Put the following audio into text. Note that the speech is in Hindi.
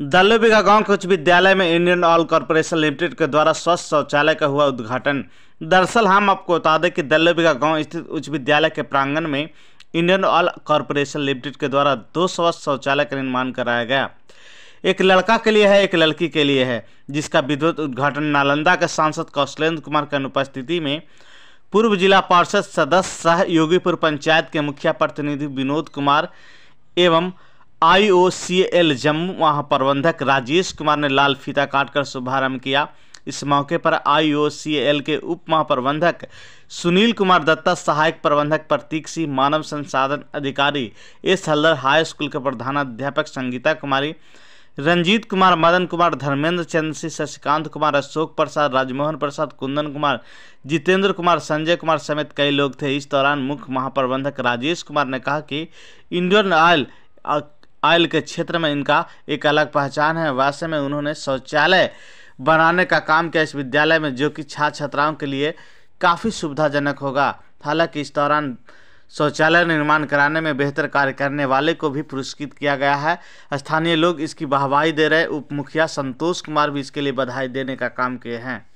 दल्लोबिगा गांव के उच्च विद्यालय में इंडियन ऑयल कॉरपोरेशन लिमिटेड के द्वारा स्वच्छ शौचालय का हुआ उद्घाटन दरअसल हम आपको बता दें कि दल्लोबिगा गांव स्थित उच्च विद्यालय के प्रांगण में इंडियन ऑयल कॉरपोरेशन लिमिटेड के द्वारा दो स्वच्छ शौचालय का निर्माण कराया गया एक लड़का के लिए है एक लड़की के लिए है जिसका विद्युत उद्घाटन नालंदा के सांसद कौशलेंद्र कुमार की अनुपस्थिति में पूर्व जिला पार्षद सदस्य सह योगीपुर पंचायत के मुखिया प्रतिनिधि विनोद कुमार एवं आईओसीएल जम्मू महाप्रबंधक राजेश कुमार ने लाल फीता काटकर शुभारंभ किया इस मौके पर आईओसीएल के उप महाप्रबंधक सुनील कुमार दत्ता सहायक प्रबंधक प्रतीक सिंह मानव संसाधन अधिकारी एस हल्दर हाई स्कूल के प्रधानाध्यापक संगीता कुमारी रंजीत कुमार मदन कुमार धर्मेंद्र चंद्र सिंह शशिकांत कुमार अशोक प्रसाद राजमोहन प्रसाद कुंदन कुमार जितेंद्र कुमार संजय कुमार समेत कई लोग थे इस दौरान मुख्य महाप्रबंधक राजेश कुमार ने कहा कि इंडियन ऑयल आयल के क्षेत्र में इनका एक अलग पहचान है वास्तव में उन्होंने शौचालय बनाने का काम किया इस विद्यालय में जो कि छात्र छात्राओं के लिए काफ़ी सुविधाजनक होगा हालांकि इस दौरान शौचालय निर्माण कराने में बेहतर कार्य करने वाले को भी पुरस्कृत किया गया है स्थानीय लोग इसकी वाहवाही दे रहे उप मुखिया संतोष कुमार भी इसके लिए बधाई देने का काम किए हैं